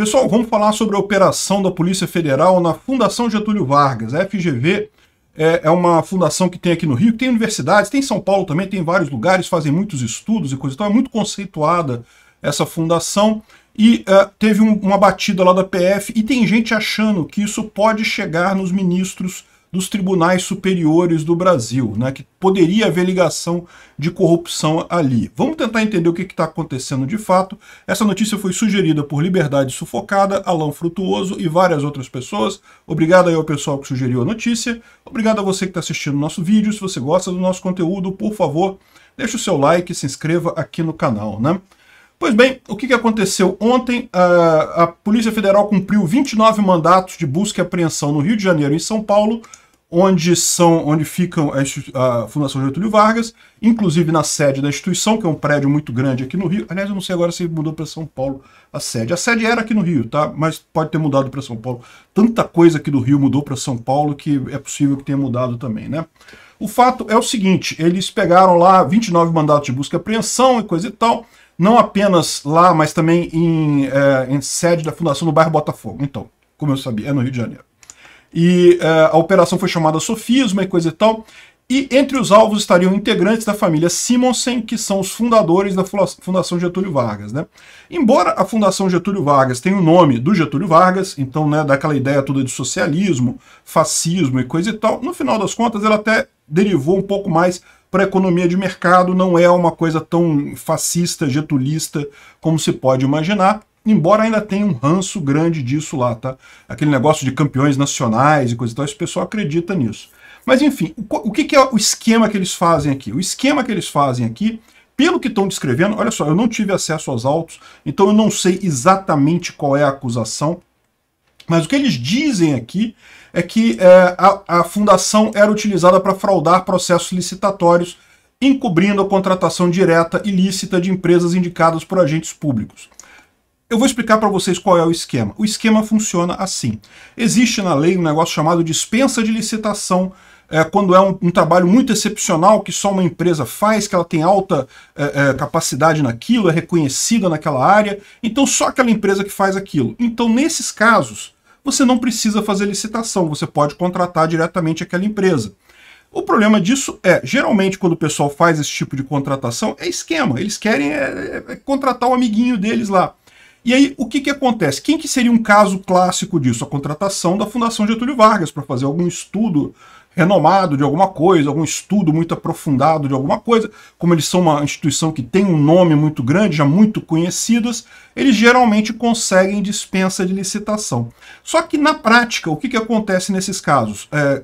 Pessoal, vamos falar sobre a operação da Polícia Federal na Fundação Getúlio Vargas. A FGV é, é, uma fundação que tem aqui no Rio, tem universidades, tem em São Paulo também, tem vários lugares, fazem muitos estudos e coisa e tal. É muito conceituada essa fundação. E uh, teve um, uma batida lá da PF e tem gente achando que isso pode chegar nos ministros dos tribunais superiores do Brasil, né, que poderia haver ligação de corrupção ali. Vamos tentar entender o que está acontecendo de fato. Essa notícia foi sugerida por Liberdade Sufocada, Alain Frutuoso e várias outras pessoas. Obrigado aí ao pessoal que sugeriu a notícia. Obrigado a você que está assistindo o nosso vídeo. Se você gosta do nosso conteúdo, por favor, deixe o seu like e se inscreva aqui no canal. Né? Pois bem, o que, aconteceu? Ontem a, a Polícia Federal cumpriu 29 mandatos de busca e apreensão no Rio de Janeiro e em São Paulo, onde, são, onde ficam a, a Fundação Getúlio Vargas, inclusive na sede da instituição, que é um prédio muito grande aqui no Rio. Aliás, eu não sei agora se mudou para São Paulo a sede. A sede era aqui no Rio, tá? Mas pode ter mudado para São Paulo. Tanta coisa aqui do Rio mudou para São Paulo que é possível que tenha mudado também, né? O fato é o seguinte, eles pegaram lá 29 mandatos de busca e apreensão e coisa e tal, não apenas lá, mas também em, é, em sede da fundação do bairro Botafogo. Então, como eu sabia, é no Rio de Janeiro. E é, a operação foi chamada Sofisma e coisa e tal. E entre os alvos estariam integrantes da família Simonsen, que são os fundadores da Fundação Getúlio Vargas. Né? Embora a Fundação Getúlio Vargas tenha o nome do Getúlio Vargas, então né, daquela ideia toda de socialismo, fascismo e coisa e tal, no final das contas ela até derivou um pouco mais para a economia de mercado, não é uma coisa tão fascista, getulista como se pode imaginar, embora ainda tenha um ranço grande disso lá, tá? Aquele negócio de campeões nacionais e coisa e tal, esse pessoal acredita nisso. Mas enfim, o que, que é o esquema que eles fazem aqui? O esquema que eles fazem aqui pelo que estão descrevendo, olha só, eu não tive acesso aos autos, então eu não sei exatamente qual é a acusação, mas o que eles dizem aqui é que é, a, a fundação era utilizada para fraudar processos licitatórios, encobrindo a contratação direta ilícita de empresas indicadas por agentes públicos. Eu vou explicar para vocês qual é o esquema. O esquema funciona assim. Existe na lei um negócio chamado dispensa de licitação, é, quando é um, um, trabalho muito excepcional que só uma empresa faz, que ela tem alta é, é, capacidade naquilo, é reconhecida naquela área, então só aquela empresa que faz aquilo. Então, nesses casos, você não precisa fazer licitação, você pode contratar diretamente aquela empresa. O problema disso é, geralmente, quando o pessoal faz esse tipo de contratação, é esquema. Eles querem é, é, é contratar o um amiguinho deles lá. E aí, o que, que acontece? Quem que seria um caso clássico disso? A contratação da Fundação Getúlio Vargas para fazer algum estudo renomado de alguma coisa, algum estudo muito aprofundado de alguma coisa, como eles são uma instituição que tem um nome muito grande, já muito conhecidas, eles geralmente conseguem dispensa de licitação. Só que na prática, o que, que acontece nesses casos? É,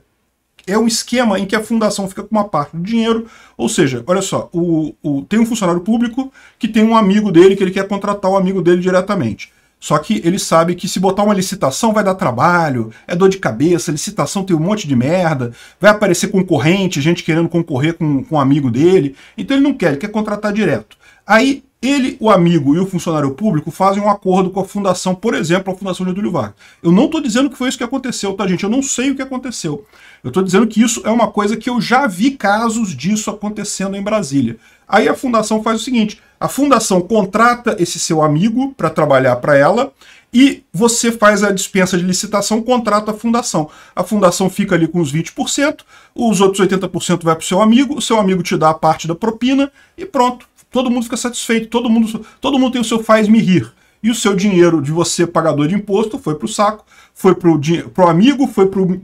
é um esquema em que a fundação fica com uma parte do dinheiro, ou seja, olha só, o, o, tem um funcionário público que tem um amigo dele que ele quer contratar o amigo dele diretamente. Só que ele sabe que se botar uma licitação vai dar trabalho, é dor de cabeça, licitação tem um monte de merda, vai aparecer concorrente, gente querendo concorrer com, com um amigo dele. Então ele não quer, ele quer contratar direto. Aí ele, o amigo e o funcionário público fazem um acordo com a fundação, por exemplo, a Fundação Getúlio Vargas. Eu não estou dizendo que foi isso que aconteceu, tá, gente? Eu não sei o que aconteceu. Eu estou dizendo que isso é uma coisa que eu já vi casos disso acontecendo em Brasília. Aí a fundação faz o seguinte, a fundação contrata esse seu amigo para trabalhar para ela e você faz a dispensa de licitação, contrata a fundação. A fundação fica ali com os 20%, os outros 80% vai para o seu amigo, o seu amigo te dá a parte da propina e pronto. Todo mundo fica satisfeito, todo mundo, todo mundo tem o seu faz-me rir e o seu dinheiro de você, pagador de imposto, foi para o saco, foi para o amigo, foi para o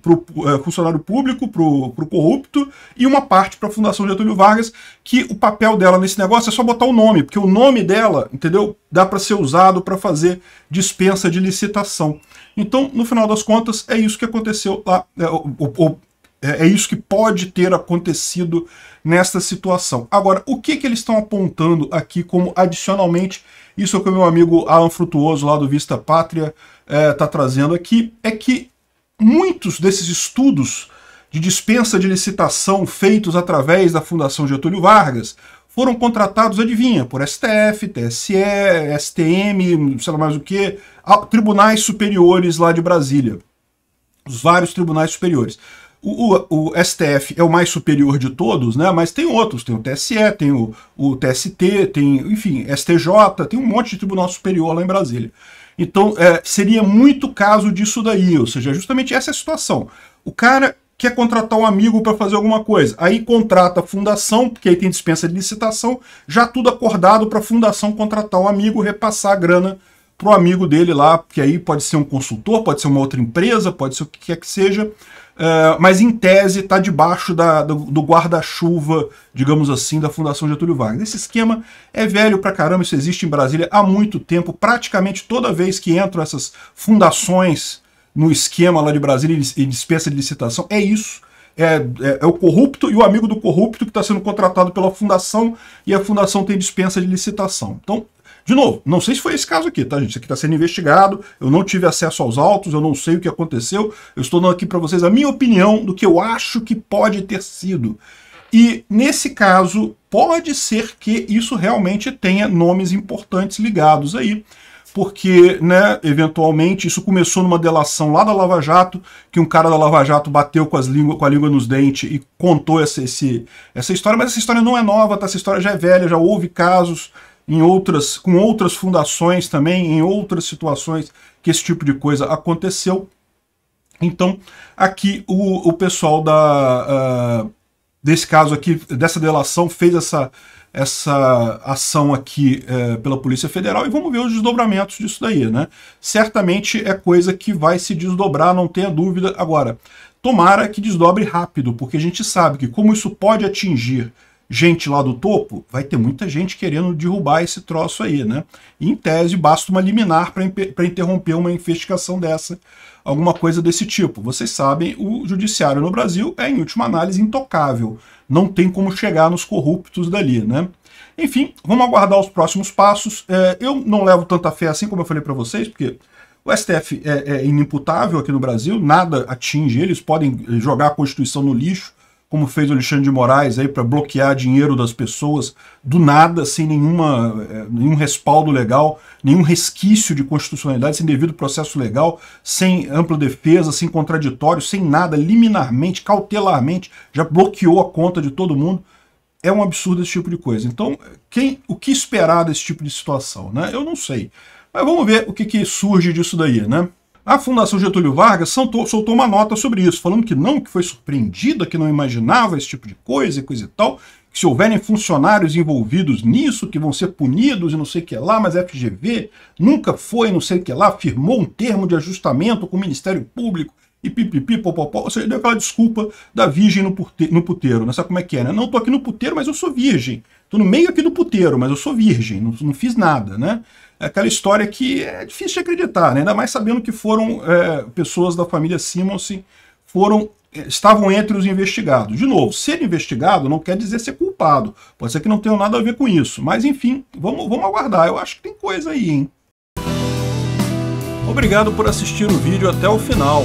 é, funcionário público, para o corrupto, e uma parte para a Fundação Getúlio Vargas, que o papel dela nesse negócio é só botar o nome, porque o nome dela, entendeu? Dá para ser usado para fazer dispensa de licitação. Então, no final das contas, é isso que aconteceu lá, é, é, é, isso que pode ter acontecido nesta situação. Agora, o que, que eles estão apontando aqui como adicionalmente, isso é o que o meu amigo Alan Frutuoso lá do Vista Pátria está é, tá trazendo aqui, é que muitos desses estudos de dispensa de licitação feitos através da Fundação Getúlio Vargas foram contratados, adivinha, por STF, TSE, STM, sei lá mais o que, tribunais superiores lá de Brasília. Os vários tribunais superiores. O, o, o, STF é o mais superior de todos, né? mas tem outros, tem o TSE, tem o, o TST, tem, enfim, STJ, tem um monte de tribunal superior lá em Brasília. Então, é, seria muito caso disso daí, ou seja, é justamente essa é a situação. O cara quer contratar um amigo para fazer alguma coisa, aí contrata a fundação, porque aí tem dispensa de licitação, já tudo acordado para a fundação contratar um amigo, repassar a grana para o amigo dele lá, que aí pode ser um consultor, pode ser uma outra empresa, pode ser o que quer que seja, é, mas em tese está debaixo da, do, do guarda-chuva, digamos assim, da Fundação Getúlio Vargas. Esse esquema é velho pra caramba, isso existe em Brasília há muito tempo. Praticamente toda vez que entram essas fundações no esquema lá de Brasília e dispensa de licitação, é isso. É, é, é, o corrupto e o amigo do corrupto que está sendo contratado pela fundação e a fundação tem dispensa de licitação. Então, de novo, não sei se foi esse caso aqui, tá, gente? Isso aqui está sendo investigado, eu não tive acesso aos autos, eu não sei o que aconteceu, eu estou dando aqui para vocês a minha opinião do que eu acho que pode ter sido. E, nesse caso, pode ser que isso realmente tenha nomes importantes ligados aí, porque, né, eventualmente, isso começou numa delação lá da Lava Jato, que um cara da Lava Jato bateu com, as língua, com a língua nos dentes e contou essa, esse, essa história, mas essa história não é nova, tá? Essa história já é velha, já houve casos em outras, com outras fundações também, em outras situações que esse tipo de coisa aconteceu. Então, aqui o, o pessoal da, uh, desse caso aqui, dessa delação, fez essa, essa ação aqui uh, pela Polícia Federal e vamos ver os desdobramentos disso daí, né? Certamente é coisa que vai se desdobrar, não tenha dúvida. Agora, tomara que desdobre rápido, porque a gente sabe que como isso pode atingir gente lá do topo, vai ter muita gente querendo derrubar esse troço aí, né? E, em tese, basta uma liminar para interromper uma investigação dessa, alguma coisa desse tipo. Vocês sabem, o judiciário no Brasil é, em última análise, intocável. Não tem como chegar nos corruptos dali, né? Enfim, vamos aguardar os próximos passos. É, eu não levo tanta fé assim como eu falei para vocês, porque o STF é, é, inimputável aqui no Brasil, nada atinge eles, podem jogar a Constituição no lixo, como fez o Alexandre de Moraes aí para bloquear dinheiro das pessoas do nada, sem nenhuma, eh, nenhum respaldo legal, nenhum resquício de constitucionalidade, sem devido processo legal, sem ampla defesa, sem contraditório, sem nada, liminarmente, cautelarmente, já bloqueou a conta de todo mundo. É um absurdo esse tipo de coisa. Então, quem, o que esperar desse tipo de situação? Né? Eu não sei. Mas vamos ver o que, que surge disso daí, né? A Fundação Getúlio Vargas soltou, soltou uma nota sobre isso, falando que não, que foi surpreendida, que não imaginava esse tipo de coisa e coisa e tal, que se houverem funcionários envolvidos nisso, que vão ser punidos e não sei o que lá, mas a FGV nunca foi, não sei o que lá, firmou um termo de ajustamento com o Ministério Público e pipipi, popopó, você deu aquela desculpa da virgem no, puteiro, no puteiro, não né? sabe como é que é, né? Não, tô aqui no puteiro, mas eu sou virgem. Tô no meio aqui do puteiro, mas eu sou virgem, não, não fiz nada, né? É aquela história que é difícil de acreditar, né? Ainda mais sabendo que foram é, pessoas da família Simonsen, foram é, estavam entre os investigados. De novo, ser investigado não quer dizer ser culpado. Pode ser que não tenha nada a ver com isso. Mas, enfim, vamos, vamos aguardar. Eu acho que tem coisa aí, hein? Obrigado por assistir o vídeo até o final.